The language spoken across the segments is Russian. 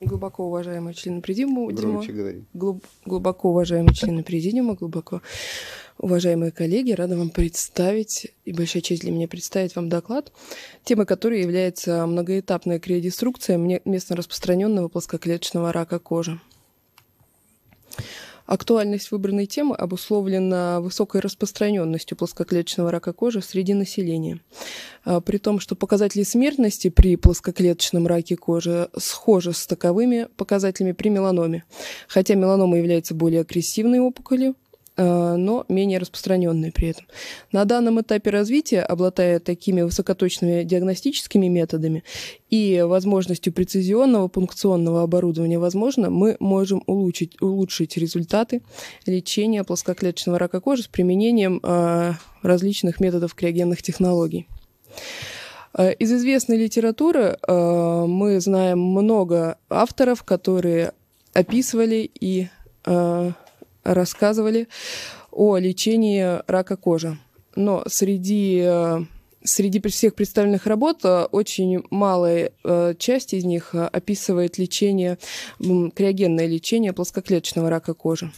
Глубоко уважаемые члены президиума. Громче говори. Глуб, глубоко уважаемые члены президиума, глубоко уважаемые коллеги, рада вам представить, и большая честь для меня представить вам доклад, тема которой является многоэтапная криодеструкция местно распространенного плоскоклеточного рака кожи. Актуальность выбранной темы обусловлена высокой распространенностью плоскоклеточного рака кожи среди населения. А, при том, что показатели смертности при плоскоклеточном раке кожи схожи с таковыми показателями при меланоме, хотя меланома является более агрессивной опухолью, Э, но менее распространенные при этом. На данном этапе развития, обладая такими высокоточными диагностическими методами и возможностью прецизионного пункционного оборудования, возможно, мы можем улучшить, улучшить результаты лечения плоскоклеточного рака кожи с применением э, различных методов криогенных технологий. Э, из известной литературы мы знаем много авторов, которые описывали и рассказывали о лечении рака кожи. Но среди, э, среди всех представленных работ э, очень малая э, часть из них описывает лечение, криогенное лечение плоскоклеточного рака кожи.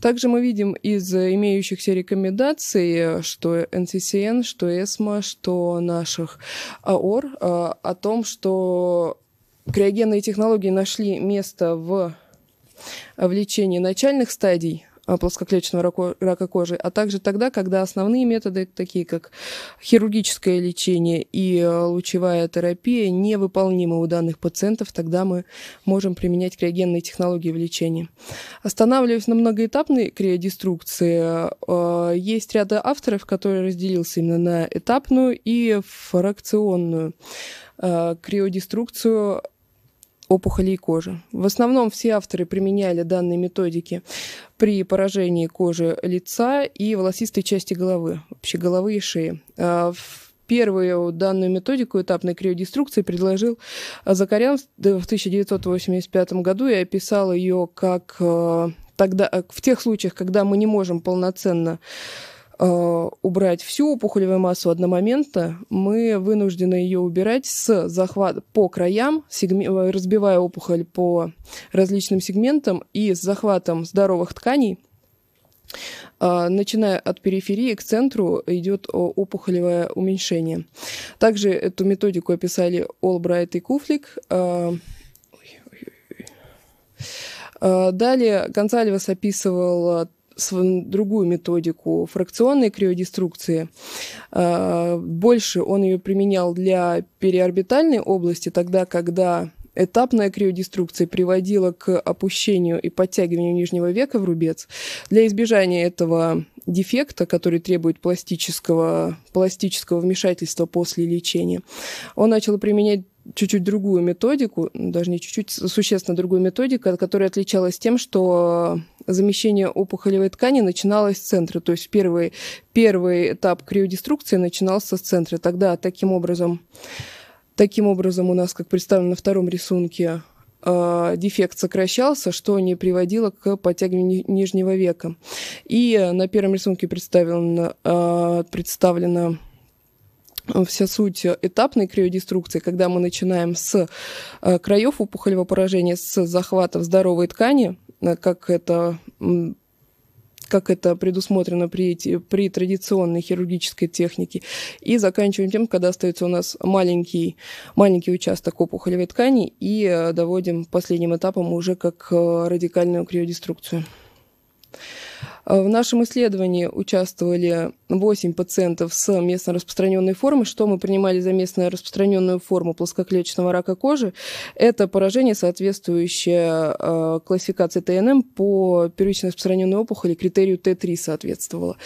Также мы видим из имеющихся рекомендаций, что NCCN, что ESMA, что наших АОР, о том, что криогенные технологии нашли место в в лечении начальных стадий а, плоскоклеточного рака кожи, а также тогда, когда основные методы, такие как хирургическое лечение и а, лучевая терапия, невыполнимы у данных пациентов, тогда мы можем применять криогенные технологии в лечении. Останавливаясь на многоэтапной криодеструкции, а, есть ряд авторов, которые разделился именно на этапную и фракционную криодеструкцию опухолей кожи. В основном все авторы применяли данные методики при поражении кожи лица и волосистой части головы, вообще головы и шеи. А первую данную методику этапной криодеструкции предложил а, Закарян в 1985 году и описал ее как э, тогда, э, в тех случаях, когда мы не можем полноценно Э, убрать всю опухолевую массу одномоментно, мы вынуждены ее убирать с захват по краям, э, разбивая опухоль по различным сегментам и с захватом здоровых тканей. Э, начиная от периферии к центру идет опухолевое уменьшение. Также эту методику описали Олбрайт и Куфлик. Далее Гонсалевас описывал другую методику фракционной криодеструкции. А, больше он ее применял для переорбитальной области, тогда, когда Этапная криодеструкция приводила к опущению и подтягиванию нижнего века в рубец. Для избежания этого дефекта, который требует пластического, пластического вмешательства после лечения, он начал применять чуть-чуть другую методику, даже не чуть-чуть, существенно другую методику, которая отличалась тем, что замещение опухолевой ткани начиналось с центра. То есть первый, первый этап криодеструкции начинался с центра. Тогда таким образом, таким образом у нас, как представлено на втором рисунке, э, дефект сокращался, что не приводило к подтягиванию нижнего века. И на первом рисунке представлено, э, представлено Э, вся суть этапной криодеструкции, когда мы начинаем с э, краев опухолевого поражения, с захватов здоровой ткани, э, как это как это предусмотрено при, при традиционной хирургической технике. И заканчиваем тем, когда остается у нас маленький, маленький участок опухолевой ткани и доводим последним этапом уже как радикальную криодеструкцию. Э, в нашем исследовании участвовали 8 пациентов с местно распространенной формой. Что мы принимали за местно распространенную форму плоскоклеточного рака кожи? Это поражение, соответствующее э, классификации ТНМ по первично распространенной опухоли критерию Т3 соответствовало.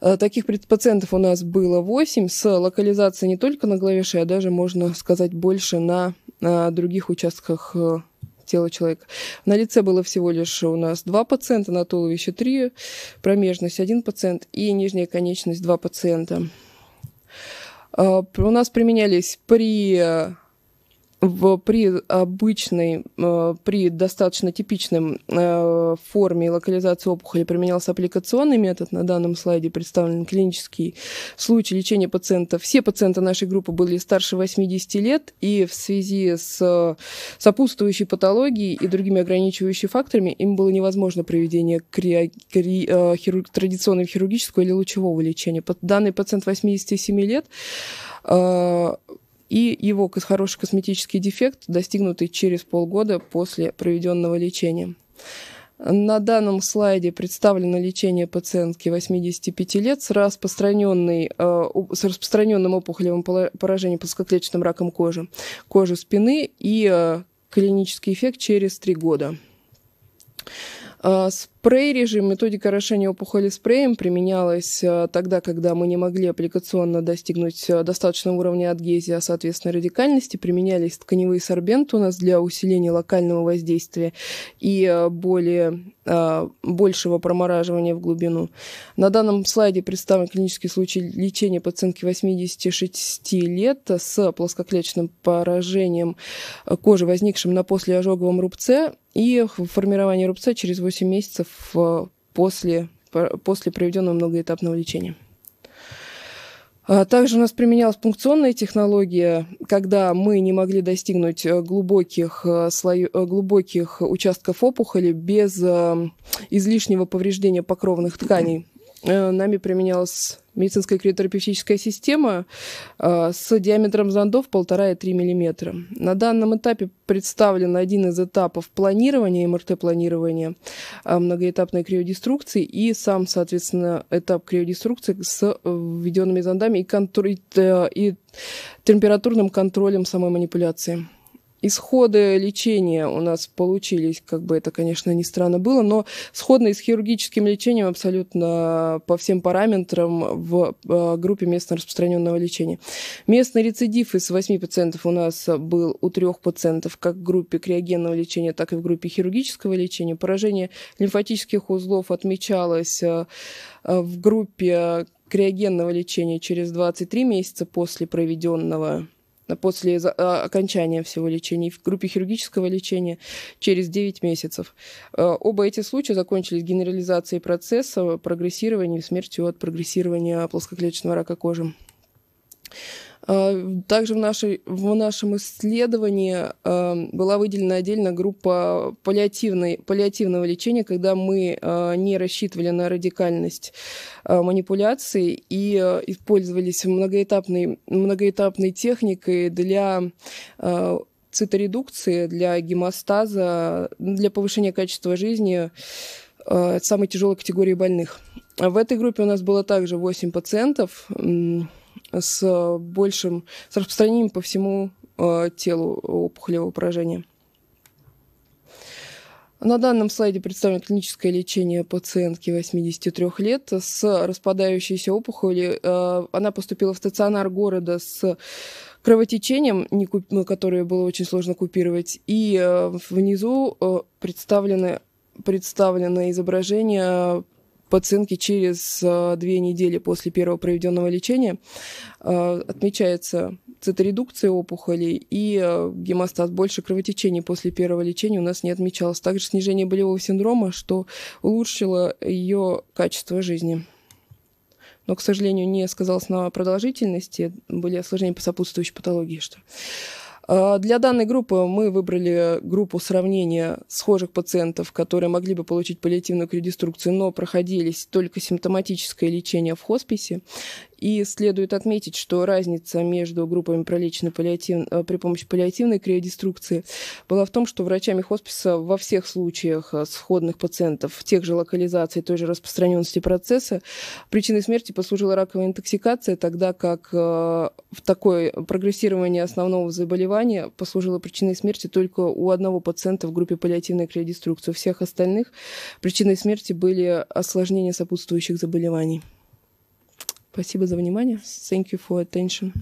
Э, таких пациентов у нас было 8 с локализацией не только на клавиши, а даже, можно сказать, больше на других участках тела человека. На лице было всего лишь у нас два пациента, на туловище три, промежность один пациент и нижняя конечность два пациента. А, у нас применялись при в, при обычной, э, при достаточно типичной э, форме локализации опухоли применялся аппликационный метод. На данном слайде представлен клинический случай лечения пациента. Все пациенты нашей группы были старше 80 лет, и в связи с сопутствующей патологией и другими ограничивающими факторами им было невозможно проведение кри- кри- э, хирург- традиционного хирургического или лучевого лечения. Данный пациент 87 лет и его хороший косметический дефект, достигнутый через полгода после проведенного лечения. На данном слайде представлено лечение пациентки 85 лет с, распространенной, э, с распространенным опухолевым поражением плоскоклеточным раком кожи, кожи спины и э, клинический эффект через 3 года. Э, с Спрей-режим, методика орошения опухоли спреем применялась э, тогда, когда мы не могли аппликационно достигнуть э, достаточного уровня адгезии, а, соответственно, радикальности. Применялись тканевые сорбенты у нас для усиления локального воздействия и э, более, большего промораживания в глубину. На данном слайде представлен клинический случай лечения пациентки 86 лет с плоскоклеточным поражением кожи, возникшим на послеожоговом рубце и формирование рубца через 8 месяцев в, после, после проведенного многоэтапного лечения. А, также у нас применялась пункционная технология, когда мы не могли достигнуть э, глубоких, э, слой... Э, глубоких участков опухоли без излишнего повреждения покровных тканей Э, нами применялась медицинская криотерапевтическая система э, с диаметром зондов 1,5-3 мм. На данном этапе представлен один из этапов планирования, МРТ-планирования э, многоэтапной криодеструкции и сам, соответственно, этап криодеструкции с введенными зондами и, контр... и температурным контролем самой манипуляции. Исходы лечения у нас получились, как бы это, конечно, не странно было, но сходные с хирургическим лечением абсолютно по всем параметрам в э, группе местно распространенного лечения. Местный рецидив из 8 пациентов у нас был у трех пациентов как в группе криогенного лечения, так и в группе хирургического лечения. Поражение лимфатических узлов отмечалось э, в группе криогенного лечения через 23 месяца после проведенного после а, окончания всего лечения, в группе хирургического лечения через 9 месяцев. Э, оба эти случая закончились генерализацией процесса прогрессирования и смертью от прогрессирования плоскоклеточного рака кожи. А, также в, нашей, в нашем исследовании а, была выделена отдельно группа паллиативной, паллиативного лечения, когда мы а, не рассчитывали на радикальность манипуляций и использовались многоэтапной, многоэтапной техникой для циторедукции, для гемостаза, для повышения качества жизни самой тяжелой категории больных. В этой группе у нас было также 8 пациентов, с э, большим, с распространением по всему э, телу опухолевого поражения. На данном слайде представлено клиническое лечение пациентки 83 лет с распадающейся опухолью. Э, она поступила в стационар города с кровотечением, ну, которое было очень сложно купировать. И э, внизу представлены представлено изображение пациентки через э, две недели после первого проведенного лечения э, отмечается циторедукция опухолей и э, гемостаз. Больше кровотечений после первого лечения у нас не отмечалось. Также снижение болевого синдрома, что улучшило ее качество жизни. Но, к сожалению, не сказалось на продолжительности. Были осложнения по сопутствующей патологии, что а, для данной группы мы выбрали группу сравнения схожих пациентов, которые могли бы получить паллиативную кредеструкцию, но проходились только симптоматическое лечение в хосписе. И следует отметить, что разница между группами паллиатив... Э, при помощи паллиативной криодеструкции была в том, что врачами хосписа во всех случаях э, сходных пациентов, тех же локализаций, той же распространенности процесса, причиной смерти послужила раковая интоксикация, тогда как э, в такое прогрессирование основного заболевания послужило причиной смерти только у одного пациента в группе паллиативной криодеструкции. У всех остальных причиной смерти были осложнения сопутствующих заболеваний. Спасибо за внимание. Thank you for attention.